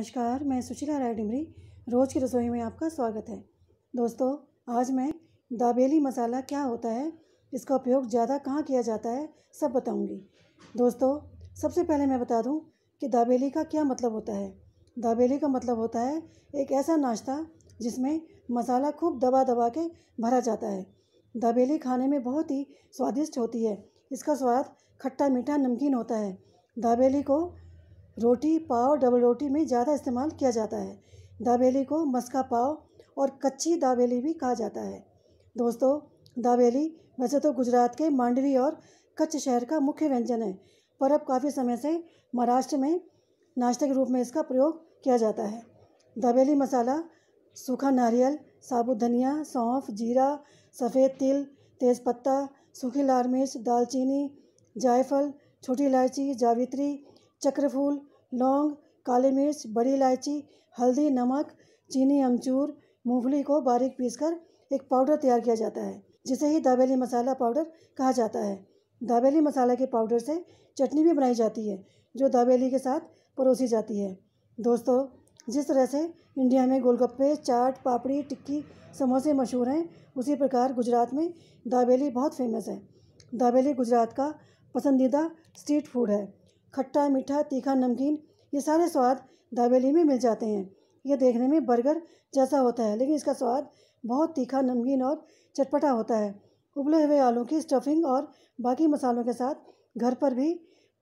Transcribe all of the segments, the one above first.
नमस्कार मैं सुशीला राय डिमरी रोज़ की रसोई में आपका स्वागत है दोस्तों आज मैं दाबेली मसाला क्या होता है इसका उपयोग ज़्यादा कहाँ किया जाता है सब बताऊंगी दोस्तों सबसे पहले मैं बता दूं कि दाबेली का क्या मतलब होता है दाबेली का मतलब होता है एक ऐसा नाश्ता जिसमें मसाला खूब दबा दबा के भरा जाता है दाबेली खाने में बहुत ही स्वादिष्ट होती है इसका स्वाद खट्टा मीठा नमकीन होता है दाबेली को रोटी पाव डबल रोटी में ज़्यादा इस्तेमाल किया जाता है दाबेली को मस्का पाव और कच्ची दाबेली भी कहा जाता है दोस्तों दाबेली वैसे तो गुजरात के मांडवी और कच्छ शहर का मुख्य व्यंजन है पर अब काफ़ी समय से महाराष्ट्र में नाश्ते के रूप में इसका प्रयोग किया जाता है दाबेली मसाला सूखा नारियल साबुत धनिया सौंफ जीरा सफ़ेद तिल तेज़पत्ता सूखी लाल मिर्च दालचीनी जायफल छोटी इलायची जावित्री चक्रफूल लौंग काली मिर्च बड़ी इलायची हल्दी नमक चीनी अमचूर मूंगफली को बारीक पीसकर एक पाउडर तैयार किया जाता है जिसे ही दाबेली मसाला पाउडर कहा जाता है दाबेली मसाला के पाउडर से चटनी भी बनाई जाती है जो दाबेली के साथ परोसी जाती है दोस्तों जिस तरह से इंडिया में गोलगप्पे चाट पापड़ी टिक्की समोसे मशहूर हैं उसी प्रकार गुजरात में दाबेली बहुत फेमस है दाबेली गुजरात का पसंदीदा स्ट्रीट फूड है खट्टा मीठा तीखा नमकीन ये सारे स्वाद दाबेली में मिल जाते हैं ये देखने में बर्गर जैसा होता है लेकिन इसका स्वाद बहुत तीखा नमकीन और चटपटा होता है उबले हुए आलू की स्टफिंग और बाकी मसालों के साथ घर पर भी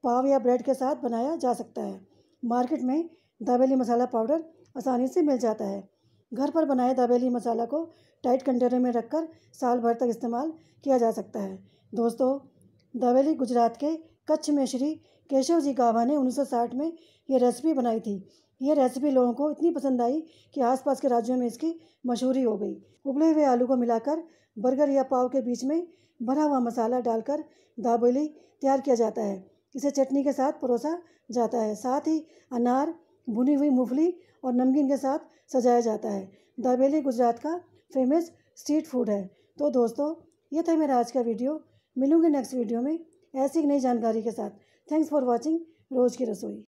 पाव या ब्रेड के साथ बनाया जा सकता है मार्केट में दाबेली मसाला पाउडर आसानी से मिल जाता है घर पर बनाए दाबेली मसाला को टाइट कंटेनर में रखकर साल भर तक इस्तेमाल किया जा सकता है दोस्तों दाबेली गुजरात के कच्छ में श्री केशव जी गावा ने 1960 में ये रेसिपी बनाई थी ये रेसिपी लोगों को इतनी पसंद आई कि आसपास के राज्यों में इसकी मशहूरी हो गई उबले हुए आलू को मिलाकर बर्गर या पाव के बीच में भरा हुआ मसाला डालकर दाबेली तैयार किया जाता है इसे चटनी के साथ परोसा जाता है साथ ही अनार भुनी हुई मूंगफली और नमकीन के साथ सजाया जाता है दाबेली गुजरात का फेमस स्ट्रीट फूड है तो दोस्तों ये था मेरा आज का वीडियो मिलूँगी नेक्स्ट वीडियो में ऐसी नई जानकारी के साथ थैंक्स फॉर वॉचिंग रोज़ की रसोई